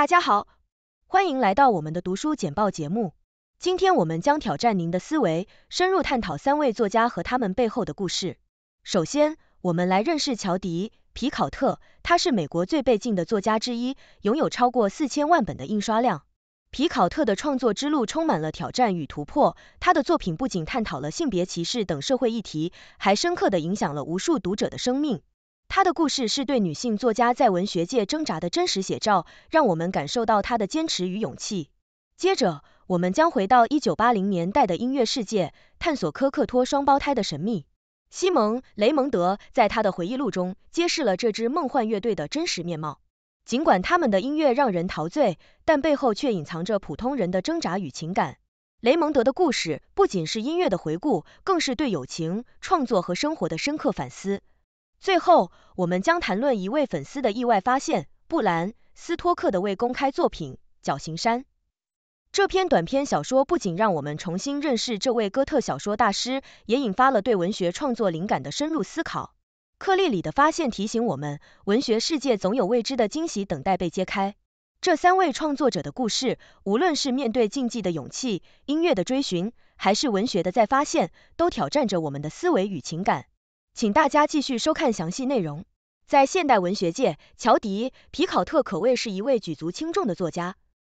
大家好，欢迎来到我们的读书简报节目。今天我们将挑战您的思维，深入探讨三位作家和他们背后的故事。首先，我们来认识乔迪·皮考特，他是美国最被敬的作家之一，拥有超过四千万本的印刷量。皮考特的创作之路充满了挑战与突破，他的作品不仅探讨了性别歧视等社会议题，还深刻地影响了无数读者的生命。她的故事是对女性作家在文学界挣扎的真实写照，让我们感受到她的坚持与勇气。接着，我们将回到1980年代的音乐世界，探索科克托双胞胎的神秘。西蒙·雷蒙德在他的回忆录中揭示了这支梦幻乐队的真实面貌。尽管他们的音乐让人陶醉，但背后却隐藏着普通人的挣扎与情感。雷蒙德的故事不仅是音乐的回顾，更是对友情、创作和生活的深刻反思。最后，我们将谈论一位粉丝的意外发现——布兰斯托克的未公开作品《绞刑山》。这篇短篇小说不仅让我们重新认识这位哥特小说大师，也引发了对文学创作灵感的深入思考。克利里的发现提醒我们，文学世界总有未知的惊喜等待被揭开。这三位创作者的故事，无论是面对禁忌的勇气、音乐的追寻，还是文学的再发现，都挑战着我们的思维与情感。请大家继续收看详细内容。在现代文学界，乔迪·皮考特可谓是一位举足轻重的作家。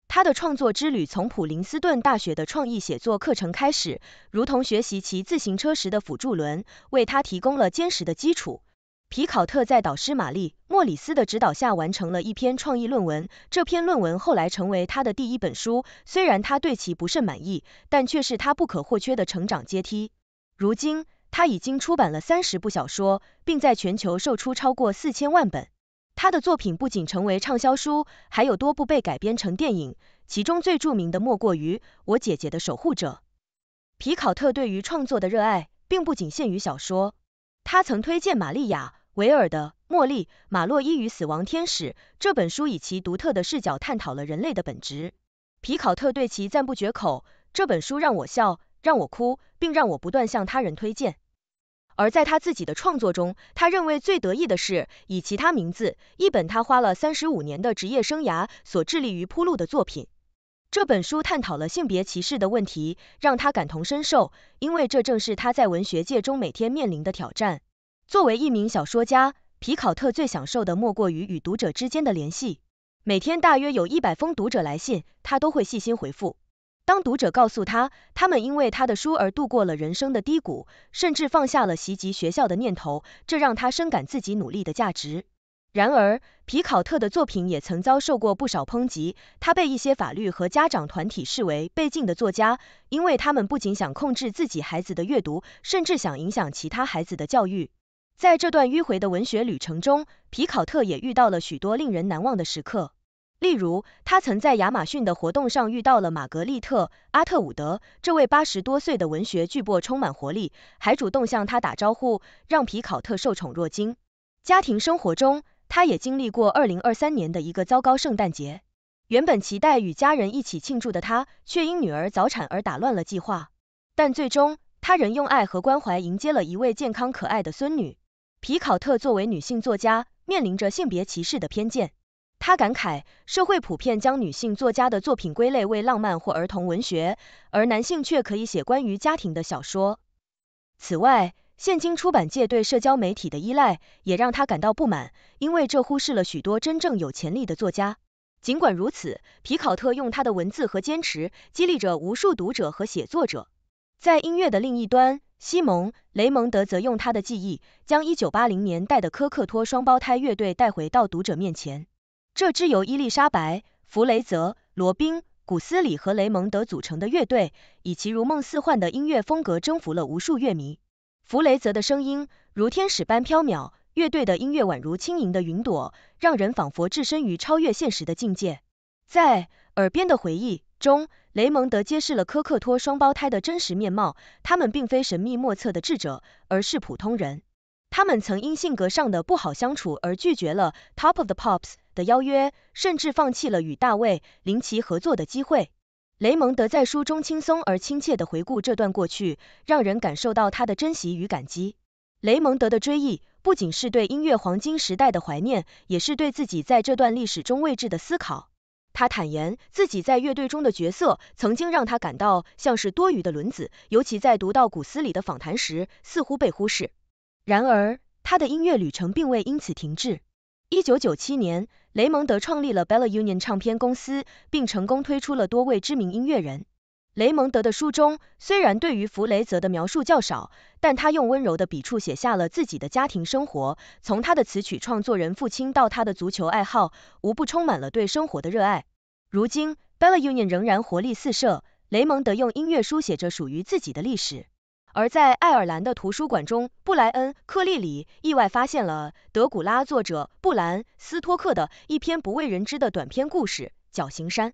他的创作之旅从普林斯顿大学的创意写作课程开始，如同学习骑自行车时的辅助轮，为他提供了坚实的基础。皮考特在导师玛丽·莫里斯的指导下完成了一篇创意论文，这篇论文后来成为他的第一本书。虽然他对其不甚满意，但却是他不可或缺的成长阶梯。如今，他已经出版了三十部小说，并在全球售出超过四千万本。他的作品不仅成为畅销书，还有多部被改编成电影，其中最著名的莫过于《我姐姐的守护者》。皮考特对于创作的热爱，并不仅限于小说。他曾推荐玛丽亚·维尔的《茉莉·马洛伊与死亡天使》这本书，以其独特的视角探讨了人类的本质。皮考特对其赞不绝口，这本书让我笑。让我哭，并让我不断向他人推荐。而在他自己的创作中，他认为最得意的是以其他名字，一本他花了三十五年的职业生涯所致力于铺路的作品。这本书探讨了性别歧视的问题，让他感同身受，因为这正是他在文学界中每天面临的挑战。作为一名小说家，皮考特最享受的莫过于与读者之间的联系。每天大约有一百封读者来信，他都会细心回复。当读者告诉他，他们因为他的书而度过了人生的低谷，甚至放下了袭击学校的念头，这让他深感自己努力的价值。然而，皮考特的作品也曾遭受过不少抨击，他被一些法律和家长团体视为被禁的作家，因为他们不仅想控制自己孩子的阅读，甚至想影响其他孩子的教育。在这段迂回的文学旅程中，皮考特也遇到了许多令人难忘的时刻。例如，他曾在亚马逊的活动上遇到了玛格丽特·阿特伍德，这位八十多岁的文学巨擘充满活力，还主动向他打招呼，让皮考特受宠若惊。家庭生活中，他也经历过二零二三年的一个糟糕圣诞节，原本期待与家人一起庆祝的他，却因女儿早产而打乱了计划。但最终，他仍用爱和关怀迎接了一位健康可爱的孙女。皮考特作为女性作家，面临着性别歧视的偏见。他感慨，社会普遍将女性作家的作品归类为浪漫或儿童文学，而男性却可以写关于家庭的小说。此外，现今出版界对社交媒体的依赖也让他感到不满，因为这忽视了许多真正有潜力的作家。尽管如此，皮考特用他的文字和坚持激励着无数读者和写作者。在音乐的另一端，西蒙·雷蒙德则用他的记忆将1980年代的科克托双胞胎乐队带回到读者面前。这支由伊丽莎白、弗雷泽、罗宾、古斯里和雷蒙德组成的乐队，以其如梦似幻的音乐风格征服了无数乐迷。弗雷泽的声音如天使般飘渺，乐队的音乐宛如轻盈的云朵，让人仿佛置身于超越现实的境界。在《耳边的回忆》中，雷蒙德揭示了科克托双胞胎的真实面貌，他们并非神秘莫测的智者，而是普通人。他们曾因性格上的不好相处而拒绝了 Top of the Pops 的邀约，甚至放弃了与大卫·林奇合作的机会。雷蒙德在书中轻松而亲切的回顾这段过去，让人感受到他的珍惜与感激。雷蒙德的追忆不仅是对音乐黄金时代的怀念，也是对自己在这段历史中位置的思考。他坦言自己在乐队中的角色曾经让他感到像是多余的轮子，尤其在读到古斯里的访谈时，似乎被忽视。然而，他的音乐旅程并未因此停滞。一九九七年，雷蒙德创立了 Bella Union 唱片公司，并成功推出了多位知名音乐人。雷蒙德的书中虽然对于弗雷泽的描述较少，但他用温柔的笔触写下了自己的家庭生活，从他的词曲创作人父亲到他的足球爱好，无不充满了对生活的热爱。如今，Bella Union 仍然活力四射，雷蒙德用音乐书写着属于自己的历史。而在爱尔兰的图书馆中，布莱恩·克利里意外发现了《德古拉》作者布兰·斯托克的一篇不为人知的短篇故事《绞刑山》。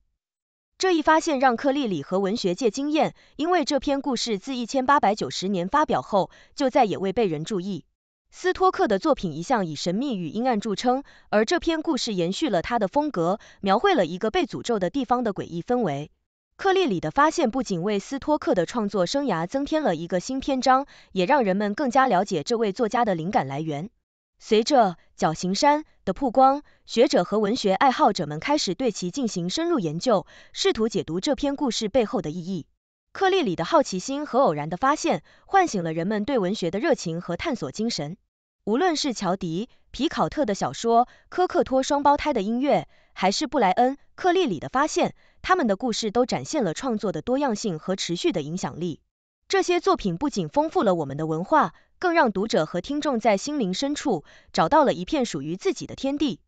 这一发现让克利里和文学界惊艳，因为这篇故事自1890年发表后就再也未被人注意。斯托克的作品一向以神秘与阴暗著称，而这篇故事延续了他的风格，描绘了一个被诅咒的地方的诡异氛围。克利里的发现不仅为斯托克的创作生涯增添了一个新篇章，也让人们更加了解这位作家的灵感来源。随着《绞刑山》的曝光，学者和文学爱好者们开始对其进行深入研究，试图解读这篇故事背后的意义。克利里的好奇心和偶然的发现，唤醒了人们对文学的热情和探索精神。无论是乔迪·皮考特的小说《科克托双胞胎的音乐》，还是布莱恩·克利里的发现。他们的故事都展现了创作的多样性和持续的影响力。这些作品不仅丰富了我们的文化，更让读者和听众在心灵深处找到了一片属于自己的天地。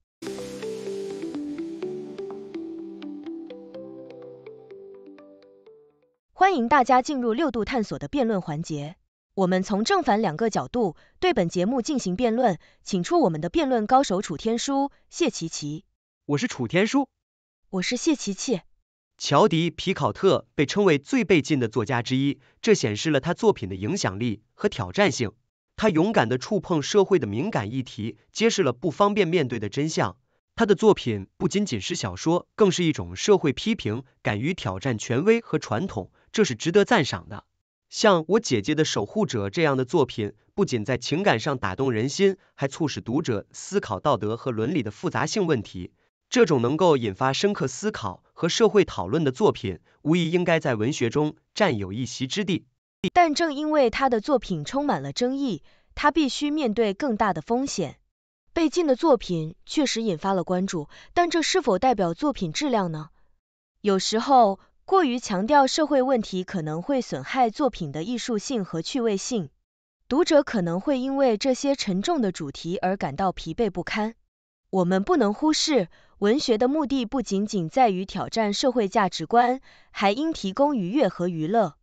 欢迎大家进入六度探索的辩论环节，我们从正反两个角度对本节目进行辩论，请出我们的辩论高手楚天舒、谢琪琪。我是楚天舒。我是谢琪琪。乔迪·皮考特被称为最被禁的作家之一，这显示了他作品的影响力和挑战性。他勇敢的触碰社会的敏感议题，揭示了不方便面对的真相。他的作品不仅仅是小说，更是一种社会批评，敢于挑战权威和传统，这是值得赞赏的。像《我姐姐的守护者》这样的作品，不仅在情感上打动人心，还促使读者思考道德和伦理的复杂性问题。这种能够引发深刻思考和社会讨论的作品，无疑应该在文学中占有一席之地。但正因为他的作品充满了争议，他必须面对更大的风险。被禁的作品确实引发了关注，但这是否代表作品质量呢？有时候，过于强调社会问题可能会损害作品的艺术性和趣味性。读者可能会因为这些沉重的主题而感到疲惫不堪。我们不能忽视。文学的目的不仅仅在于挑战社会价值观，还应提供愉悦和娱乐。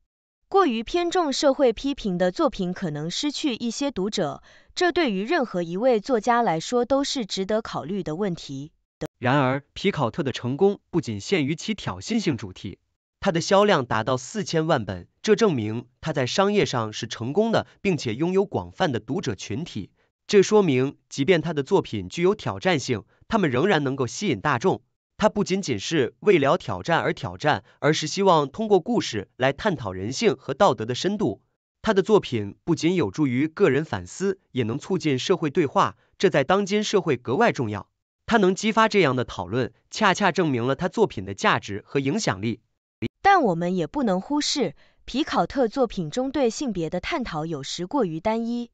过于偏重社会批评的作品可能失去一些读者，这对于任何一位作家来说都是值得考虑的问题。然而，皮考特的成功不仅限于其挑衅性主题，它的销量达到四千万本，这证明他在商业上是成功的，并且拥有广泛的读者群体。这说明，即便他的作品具有挑战性，他们仍然能够吸引大众。他不仅仅是为了挑战而挑战，而是希望通过故事来探讨人性和道德的深度。他的作品不仅有助于个人反思，也能促进社会对话，这在当今社会格外重要。他能激发这样的讨论，恰恰证明了他作品的价值和影响力。但我们也不能忽视，皮考特作品中对性别的探讨有时过于单一。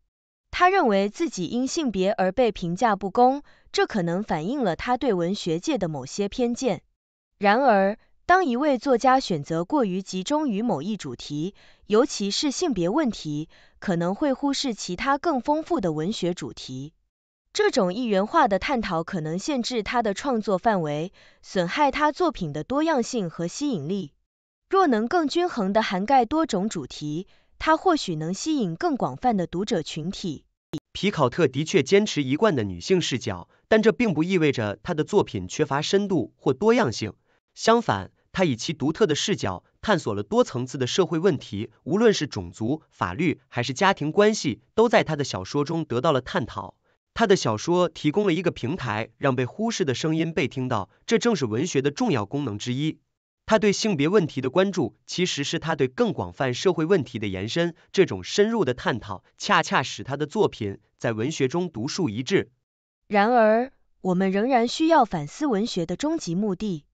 他认为自己因性别而被评价不公，这可能反映了他对文学界的某些偏见。然而，当一位作家选择过于集中于某一主题，尤其是性别问题，可能会忽视其他更丰富的文学主题。这种一元化的探讨可能限制他的创作范围，损害他作品的多样性和吸引力。若能更均衡地涵盖多种主题，它或许能吸引更广泛的读者群体。皮考特的确坚持一贯的女性视角，但这并不意味着她的作品缺乏深度或多样性。相反，她以其独特的视角，探索了多层次的社会问题，无论是种族、法律还是家庭关系，都在她的小说中得到了探讨。她的小说提供了一个平台，让被忽视的声音被听到，这正是文学的重要功能之一。他对性别问题的关注，其实是他对更广泛社会问题的延伸。这种深入的探讨，恰恰使他的作品在文学中独树一帜。然而，我们仍然需要反思文学的终极目的。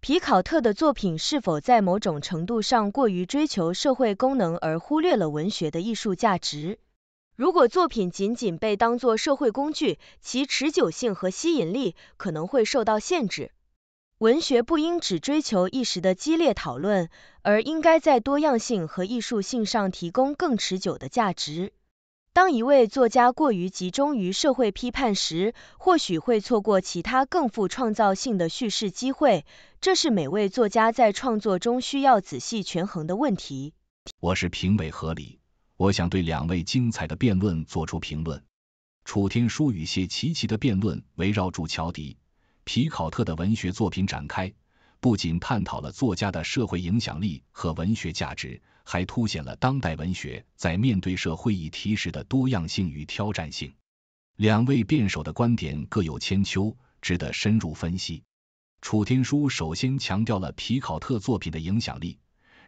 皮考特的作品是否在某种程度上过于追求社会功能，而忽略了文学的艺术价值？如果作品仅仅被当作社会工具，其持久性和吸引力可能会受到限制。文学不应只追求一时的激烈讨论，而应该在多样性和艺术性上提供更持久的价值。当一位作家过于集中于社会批判时，或许会错过其他更富创造性的叙事机会。这是每位作家在创作中需要仔细权衡的问题。我是评委何理，我想对两位精彩的辩论做出评论。楚天舒与谢奇奇的辩论围绕住乔迪。皮考特的文学作品展开，不仅探讨了作家的社会影响力和文学价值，还凸显了当代文学在面对社会议题时的多样性与挑战性。两位辩手的观点各有千秋，值得深入分析。楚天舒首先强调了皮考特作品的影响力，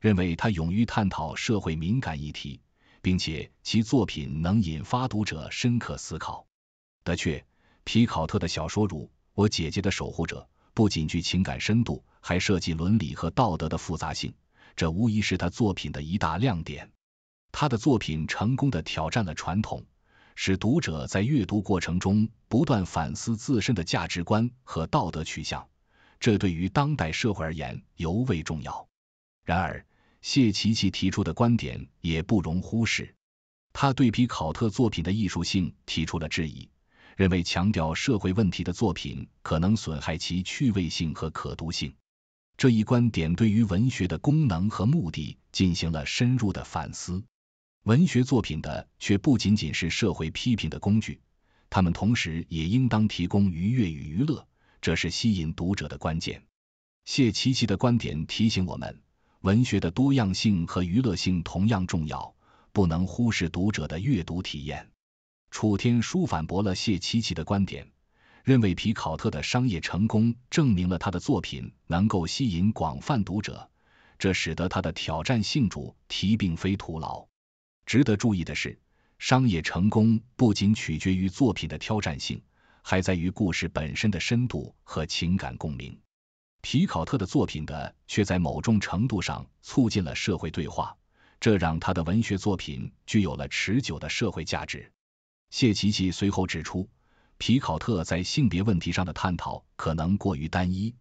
认为他勇于探讨社会敏感议题，并且其作品能引发读者深刻思考。的确，皮考特的小说如我姐姐的守护者不仅具情感深度，还涉及伦理和道德的复杂性，这无疑是他作品的一大亮点。他的作品成功的挑战了传统，使读者在阅读过程中不断反思自身的价值观和道德取向，这对于当代社会而言尤为重要。然而，谢琪琪提出的观点也不容忽视，他对皮考特作品的艺术性提出了质疑。认为强调社会问题的作品可能损害其趣味性和可读性，这一观点对于文学的功能和目的进行了深入的反思。文学作品的却不仅仅是社会批评的工具，它们同时也应当提供愉悦与娱乐，这是吸引读者的关键。谢琪琪的观点提醒我们，文学的多样性和娱乐性同样重要，不能忽视读者的阅读体验。楚天舒反驳了谢七七的观点，认为皮考特的商业成功证明了他的作品能够吸引广泛读者，这使得他的挑战性主题并非徒劳。值得注意的是，商业成功不仅取决于作品的挑战性，还在于故事本身的深度和情感共鸣。皮考特的作品的却在某种程度上促进了社会对话，这让他的文学作品具有了持久的社会价值。谢奇奇随后指出，皮考特在性别问题上的探讨可能过于单一，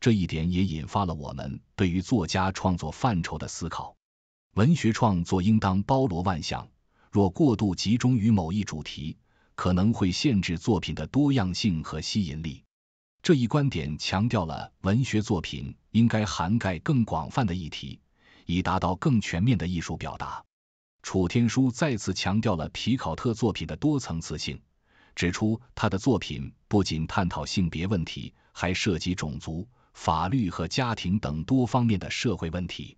这一点也引发了我们对于作家创作范畴的思考。文学创作应当包罗万象，若过度集中于某一主题，可能会限制作品的多样性和吸引力。这一观点强调了文学作品应该涵盖更广泛的议题，以达到更全面的艺术表达。楚天舒再次强调了皮考特作品的多层次性，指出他的作品不仅探讨性别问题，还涉及种族、法律和家庭等多方面的社会问题。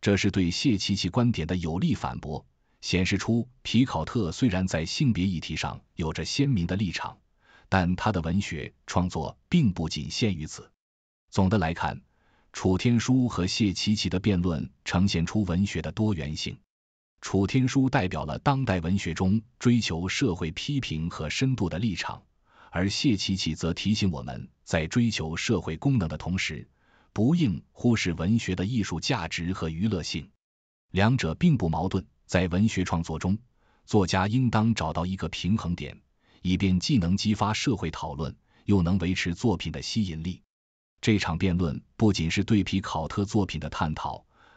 这是对谢琪琪观点的有力反驳，显示出皮考特虽然在性别议题上有着鲜明的立场，但他的文学创作并不仅限于此。总的来看，楚天舒和谢琪琪的辩论呈现出文学的多元性。楚天舒代表了当代文学中追求社会批评和深度的立场，而谢琪琪则提醒我们在追求社会功能的同时，不应忽视文学的艺术价值和娱乐性。两者并不矛盾，在文学创作中，作家应当找到一个平衡点，以便既能激发社会讨论，又能维持作品的吸引力。这场辩论不仅是对皮考特作品的探讨。